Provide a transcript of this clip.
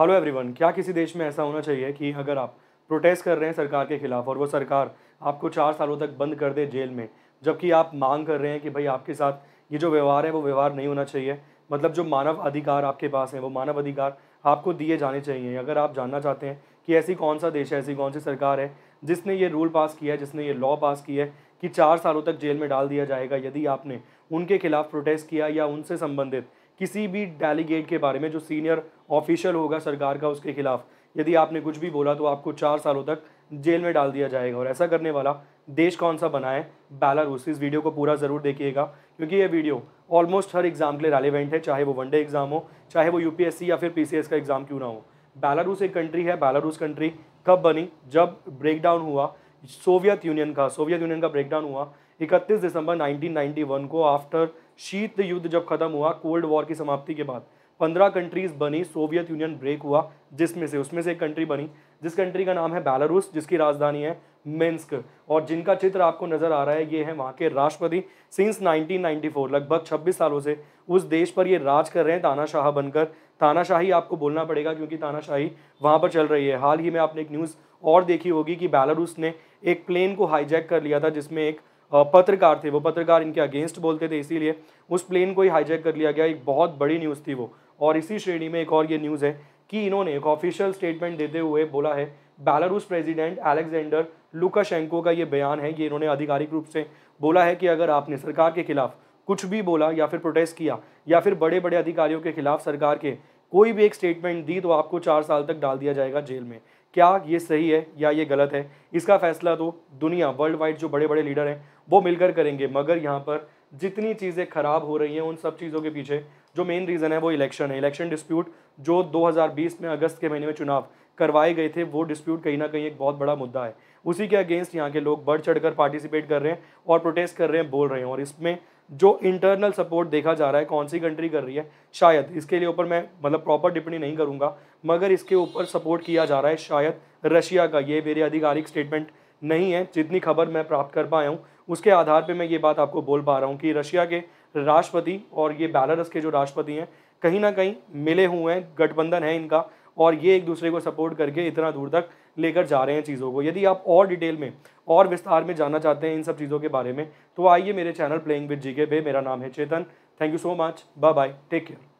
hello everyone क्या किसी देश में ऐसा होना चाहिए कि अगर आप प्रोटेस्ट कर रहे हैं सरकार के खिलाफ और वो सरकार आपको चार सालों तक बंद कर दे जेल में जबकि आप मांग कर रहे हैं कि भाई आपके साथ ये जो व्यवहार है वो व्यवहार नहीं होना चाहिए मतलब जो मानव अधिकार आपके पास हैं वो मानव अधिकार आपको दिए जाने चाहिए अगर आप जानना चाहते हैं कि ऐसी कौन सा देश है ऐसी कौन सी सरकार है जिसने ये रूल पास किया है जिसने ये लॉ पास किया है कि चार सालों तक जेल में डाल दिया जाएगा यदि आपने उनके खिलाफ प्रोटेस्ट किया या उनसे संबंधित किसी भी डेलीगेट के बारे में जो सीनियर ऑफिशियल होगा सरकार का उसके खिलाफ यदि आपने कुछ भी बोला तो आपको चार सालों तक जेल में डाल दिया जाएगा और ऐसा करने वाला देश कौन सा बना है बेलारूस इस वीडियो को पूरा ज़रूर देखिएगा क्योंकि ये वीडियो ऑलमोस्ट हर एग्ज़ाम के लिए रेलिवेंट है चाहे वो वनडे एग्ज़ाम हो चाहे वो यूपीएससी या फिर पीसीएस का एग्ज़ाम क्यों ना हो बेलारूस एक कंट्री है बेलारूस कंट्री कब बनी जब ब्रेकडाउन हुआ सोवियत यूनियन का सोवियत यूनियन का ब्रेकडाउन हुआ इकतीस दिसंबर नाइनटीन को आफ्टर शीत युद्ध जब खत्म हुआ कोल्ड वॉर की समाप्ति के बाद पंद्रह कंट्रीज बनी सोवियत यूनियन ब्रेक हुआ जिसमें से उसमें से एक कंट्री बनी जिस कंट्री का नाम है बेलारूस जिसकी राजधानी है मिन्स्क और जिनका चित्र आपको नज़र आ रहा है ये है वहाँ के राष्ट्रपति सिंस 1994 लगभग 26 सालों से उस देश पर ये राज कर रहे हैं तानाशाह बनकर तानाशाही आपको बोलना पड़ेगा क्योंकि तानाशाही वहाँ पर चल रही है हाल ही में आपने एक न्यूज़ और देखी होगी कि बेलारूस ने एक प्लेन को हाईजैक कर लिया था जिसमें एक पत्रकार थे वो पत्रकार इनके अगेंस्ट बोलते थे इसीलिए उस प्लेन को ही हाईजैक कर लिया गया एक बहुत बड़ी न्यूज़ थी वो और इसी श्रेणी में एक और ये न्यूज़ है कि इन्होंने एक ऑफिशियल स्टेटमेंट देते हुए बोला है बेलारूस प्रेसिडेंट अलेक्जेंडर लुकाशेंको का ये बयान है ये इन्होंने आधिकारिक रूप से बोला है कि अगर आपने सरकार के खिलाफ कुछ भी बोला या फिर प्रोटेस्ट किया या फिर बड़े बड़े अधिकारियों के खिलाफ सरकार के कोई भी एक स्टेटमेंट दी तो आपको चार साल तक डाल दिया जाएगा जेल में क्या ये सही है या ये गलत है इसका फैसला तो दुनिया वर्ल्ड वाइड जो बड़े बड़े लीडर हैं वो मिलकर करेंगे मगर यहाँ पर जितनी चीज़ें ख़राब हो रही हैं उन सब चीज़ों के पीछे जो मेन रीज़न है वो इलेक्शन है इलेक्शन डिस्प्यूट जो 2020 में अगस्त के महीने में चुनाव करवाए गए थे वो डिस्प्यूट कहीं ना कहीं एक बहुत बड़ा मुद्दा है उसी के अगेंस्ट यहाँ के लोग बढ़ चढ़ कर पार्टिसिपेट कर रहे हैं और प्रोटेस्ट कर रहे हैं बोल रहे हैं और इसमें जो इंटरनल सपोर्ट देखा जा रहा है कौन सी कंट्री कर रही है शायद इसके लिए ऊपर मैं मतलब प्रॉपर टिप्पणी नहीं करूँगा मगर इसके ऊपर सपोर्ट किया जा रहा है शायद रशिया का ये मेरे आधिकारिक स्टेटमेंट नहीं है जितनी खबर मैं प्राप्त कर पाया हूँ उसके आधार पर मैं ये बात आपको बोल पा रहा हूँ कि रशिया के राष्ट्रपति और ये बेलारस के जो राष्ट्रपति हैं कहीं ना कहीं मिले हुए हैं गठबंधन है इनका और ये एक दूसरे को सपोर्ट करके इतना दूर तक लेकर जा रहे हैं चीज़ों को यदि आप और डिटेल में और विस्तार में जानना चाहते हैं इन सब चीज़ों के बारे में तो आइए मेरे चैनल प्लेइंग विद के पे मेरा नाम है Chetan thank you so much bye bye take care